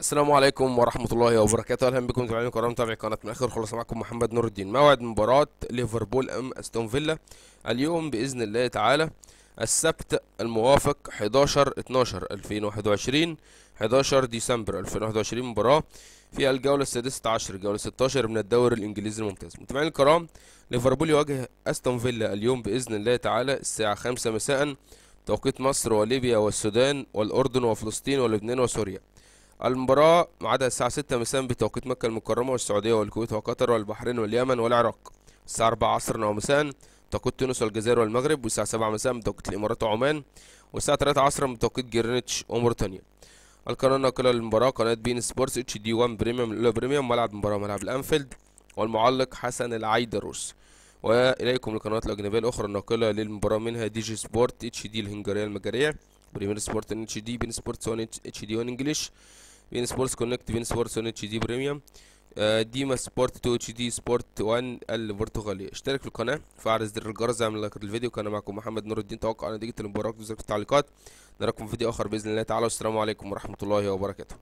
السلام عليكم ورحمة الله وبركاته أهلا بكم متابعين الكرام متابعي قناة من آخر خلاص معكم محمد نور الدين موعد مباراة ليفربول أم أستون فيلا اليوم بإذن الله تعالى السبت الموافق 11 12 2021 11 ديسمبر 2021 مباراة في الجولة السادسة عشر جولة 16 من الدوري الإنجليزي الممتاز متابعين الكرام ليفربول يواجه أستون فيلا اليوم بإذن الله تعالى الساعة 5 مساء توقيت مصر وليبيا والسودان والأردن وفلسطين ولبنان وسوريا المباراة عدا الساعة 6 مساء بتوقيت مكة المكرمة والسعودية والكويت وقطر والبحرين واليمن والعراق الساعة 4 عصرا مساء بتوقيت تونس والجزائر والمغرب والساعة 7 مساء بتوقيت الإمارات وعمان والساعة 3 عصرا بتوقيت جرينتش وموريتانيا القناة الناقلة للمباراة قناة بين سبورتس اتش دي 1 بريميوم لا بريميوم ملعب المباراة ملعب الأنفيلد والمعلق حسن العيدروس وإليكم القنوات الأجنبية الأخرى الناقلة للمباراة منها دي جي سبورت اتش دي الهنغارية المجرية بريمير سبورت اتش دي بين سبورت اتش دي 1 انجلش فين سبورتس كونكت فين سبورتس ون اتش دي بريميوم ديما سبورت تو اتش دي سبورت 1 البرتغالي اشترك في القناه فعل زر الجرس اعمل لايك للفيديو كان معكم محمد نور الدين توقع نتيجه المباراه وتذكر التعليقات نراكم في فيديو اخر باذن الله تعالى والسلام عليكم ورحمه الله وبركاته